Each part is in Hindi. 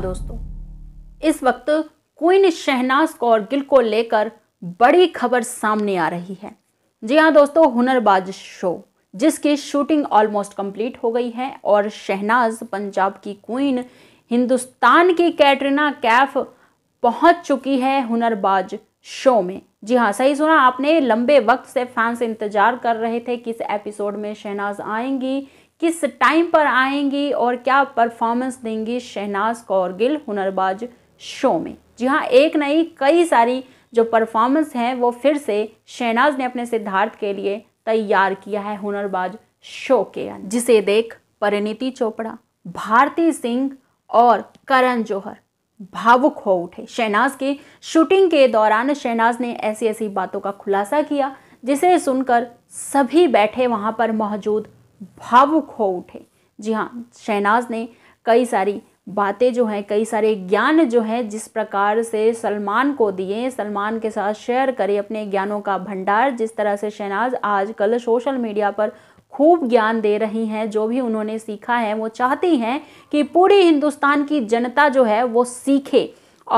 हाँ दोस्तों इस वक्त क्वीन शहनाज कौर गिल को लेकर बड़ी खबर सामने आ रही है जी हाँ दोस्तों हुनरबाज शो जिसकी शूटिंग ऑलमोस्ट कंप्लीट हो गई है और शहनाज पंजाब की क्वीन हिंदुस्तान की कैटरीना कैफ पहुंच चुकी है हुनरबाज शो में जी हाँ सही सुना आपने लंबे वक्त से फैंस इंतजार कर रहे थे किस एपिसोड में शहनाज आएंगी किस टाइम पर आएंगी और क्या परफॉर्मेंस देंगी शहनाज कौर गिल हुनरबाज शो में जी हाँ एक नहीं कई सारी जो परफॉर्मेंस हैं वो फिर से शहनाज ने अपने सिद्धार्थ के लिए तैयार किया है हुनरबाज शो के जिसे देख परिणीति चोपड़ा भारती सिंह और करण जौहर भावुक हो उठे शहनाज की शूटिंग के दौरान शहनाज ने ऐसी ऐसी बातों का खुलासा किया जिसे सुनकर सभी बैठे वहाँ पर मौजूद भावुक हो उठे जी हाँ शहनाज ने कई सारी बातें जो हैं कई सारे ज्ञान जो हैं जिस प्रकार से सलमान को दिए सलमान के साथ शेयर करें अपने ज्ञानों का भंडार जिस तरह से शहनाज आजकल सोशल मीडिया पर खूब ज्ञान दे रही हैं जो भी उन्होंने सीखा है वो चाहती हैं कि पूरी हिंदुस्तान की जनता जो है वो सीखे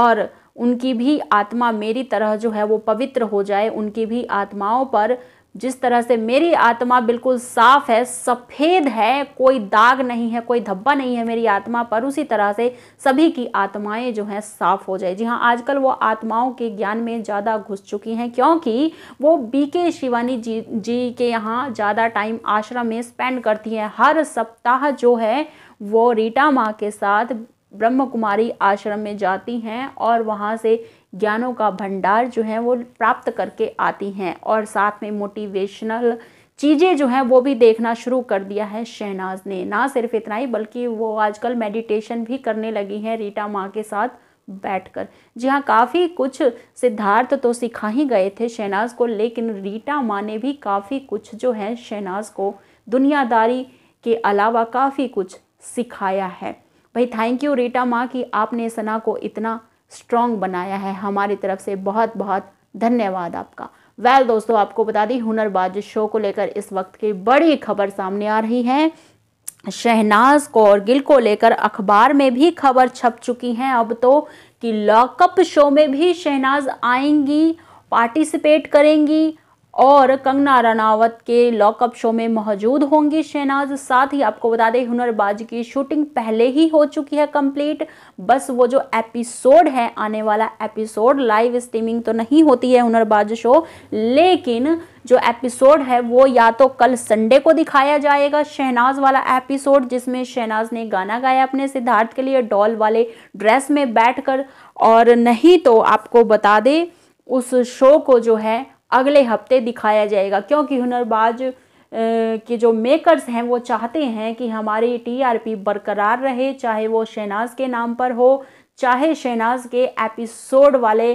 और उनकी भी आत्मा मेरी तरह जो है वो पवित्र हो जाए उनकी भी आत्माओं पर जिस तरह से मेरी आत्मा बिल्कुल साफ है सफ़ेद है कोई दाग नहीं है कोई धब्बा नहीं है मेरी आत्मा पर उसी तरह से सभी की आत्माएं जो हैं साफ हो जाए जी हाँ आजकल वो आत्माओं के ज्ञान में ज़्यादा घुस चुकी हैं क्योंकि वो बीके शिवानी जी जी के यहाँ ज़्यादा टाइम आश्रम में स्पेंड करती हैं हर सप्ताह जो है वो रीटा माँ के साथ ब्रह्म कुमारी आश्रम में जाती हैं और वहाँ से ज्ञानों का भंडार जो है वो प्राप्त करके आती हैं और साथ में मोटिवेशनल चीज़ें जो हैं वो भी देखना शुरू कर दिया है शहनाज ने ना सिर्फ इतना ही बल्कि वो आजकल मेडिटेशन भी करने लगी हैं रीटा माँ के साथ बैठकर जी हाँ काफ़ी कुछ सिद्धार्थ तो सिखा ही गए थे शहनाज को लेकिन रीटा माँ ने भी काफ़ी कुछ जो है शहनाज को दुनियादारी के अलावा काफ़ी कुछ सिखाया है भाई थैंक यू रीटा माँ कि आपने सना को इतना स्ट्रॉन्ग बनाया है हमारी तरफ से बहुत बहुत धन्यवाद आपका वेल well, दोस्तों आपको बता दी हुनरबाज शो को लेकर इस वक्त की बड़ी खबर सामने आ रही है शहनाज कौर गिल को लेकर अखबार में भी खबर छप चुकी हैं अब तो कि लॉकअप शो में भी शहनाज आएंगी पार्टिसिपेट करेंगी और कंगना रनावत के लॉकअप शो में मौजूद होंगी शहनाज साथ ही आपको बता दें हुनरबाज की शूटिंग पहले ही हो चुकी है कंप्लीट बस वो जो एपिसोड है आने वाला एपिसोड लाइव स्ट्रीमिंग तो नहीं होती है हुनरबाज शो लेकिन जो एपिसोड है वो या तो कल संडे को दिखाया जाएगा शहनाज वाला एपिसोड जिसमें शहनाज ने गाना गाया अपने सिद्धार्थ के लिए डॉल वाले ड्रेस में बैठ और नहीं तो आपको बता दें उस शो को जो है अगले हफ्ते दिखाया जाएगा क्योंकि हुनरबाज के जो मेकर्स हैं वो चाहते हैं कि हमारी टीआरपी बरकरार रहे चाहे वो शहनाज के नाम पर हो चाहे शहनाज के एपिसोड वाले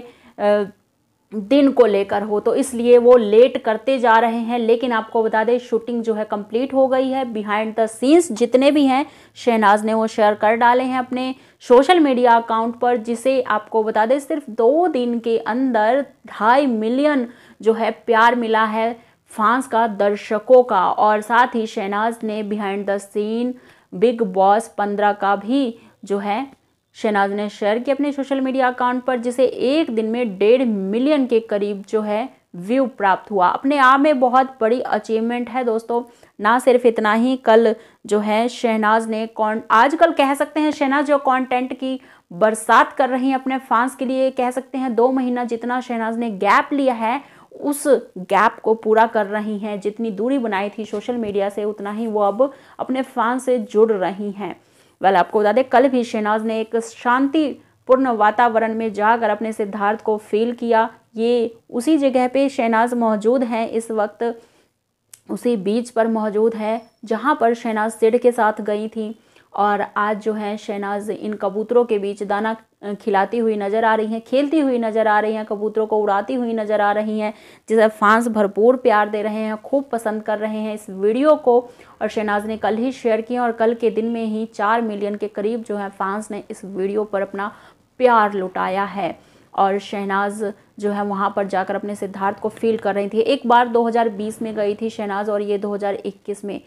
दिन को लेकर हो तो इसलिए वो लेट करते जा रहे हैं लेकिन आपको बता दें शूटिंग जो है कंप्लीट हो गई है बिहाइंड द सीन्स जितने भी हैं शहनाज ने वो शेयर कर डाले हैं अपने सोशल मीडिया अकाउंट पर जिसे आपको बता दें सिर्फ दो दिन के अंदर ढाई मिलियन जो है प्यार मिला है फांस का दर्शकों का और साथ ही शहनाज ने behind the scene Bigg Boss पंद्रह का भी जो है शहनाज ने शेयर किया अपने सोशल मीडिया अकाउंट पर जिसे एक दिन में डेढ़ मिलियन के करीब जो है व्यू प्राप्त हुआ अपने आप में बहुत बड़ी अचीवमेंट है दोस्तों ना सिर्फ इतना ही कल जो है शहनाज ने कौन आजकल कह सकते हैं शहनाज जो कंटेंट की बरसात कर रही हैं अपने फैंस के लिए कह सकते हैं दो महीना जितना शहनाज ने गैप लिया है उस गैप को पूरा कर रही हैं जितनी दूरी बनाई थी सोशल मीडिया से उतना ही वो अब अपने फैंस से जुड़ रही हैं वेल आपको बता दें कल भी शहनाज ने एक शांतिपूर्ण वातावरण में जाकर अपने सिद्धार्थ को फील किया ये उसी जगह पे शहनाज मौजूद हैं इस वक्त उसी बीच पर मौजूद है जहाँ पर शहनाज सिड के साथ गई थी और आज जो है शहनाज इन कबूतरों के बीच दाना खिलाती हुई नज़र आ रही हैं खेलती हुई नज़र आ रही हैं कबूतरों को उड़ाती हुई नज़र आ रही हैं जिसे फांस भरपूर प्यार दे रहे हैं खूब पसंद कर रहे हैं इस वीडियो को और शहनाज ने कल ही शेयर किया और कल के दिन में ही चार मिलियन के करीब जो है फांस ने इस वीडियो पर अपना प्यार लुटाया है और शहनाज जो है वहाँ पर जाकर अपने सिद्धार्थ को फील कर रही थी एक बार 2020 में गई थी शहनाज और ये 2021 में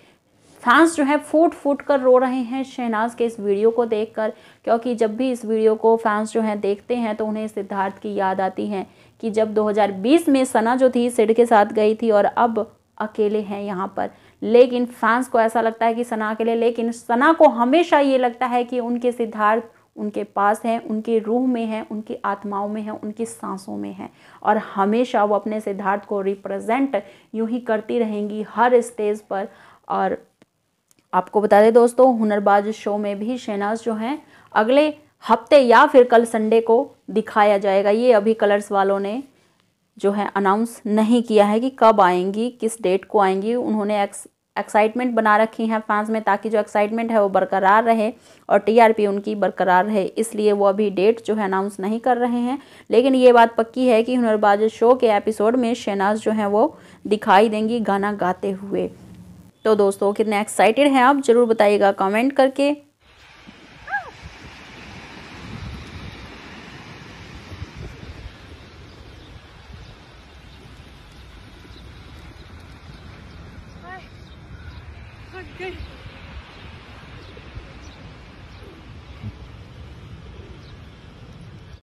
फैंस जो है फूट फूट कर रो रहे हैं शहनाज के इस वीडियो को देखकर क्योंकि जब भी इस वीडियो को फैंस जो है देखते हैं तो उन्हें सिद्धार्थ की याद आती है कि जब 2020 में सना जो थी सिड के साथ गई थी और अब अकेले हैं यहाँ पर लेकिन फैंस को ऐसा लगता है कि सना अकेले लेकिन सना को हमेशा ये लगता है कि उनके सिद्धार्थ उनके पास हैं उनकी रूह में हैं उनकी आत्माओं में हैं उनकी सांसों में हैं और हमेशा वो अपने सिद्धार्थ को रिप्रेजेंट यूं ही करती रहेंगी हर स्टेज पर और आपको बता दें दोस्तों हुनरबाज शो में भी शहनाज जो हैं अगले हफ्ते या फिर कल संडे को दिखाया जाएगा ये अभी कलर्स वालों ने जो है अनाउंस नहीं किया है कि कब आएंगी किस डेट को आएंगी उन्होंने एक्स एक्साइटमेंट बना रखी है फैंस में ताकि जो एक्साइटमेंट है वो बरकरार रहे और टीआरपी उनकी बरकरार रहे इसलिए वो अभी डेट जो है अनाउंस नहीं कर रहे हैं लेकिन ये बात पक्की है कि हुनरबाज शो के एपिसोड में शहनाज जो है वो दिखाई देंगी गाना गाते हुए तो दोस्तों कितने एक्साइटेड हैं आप ज़रूर बताइएगा कमेंट करके Okay.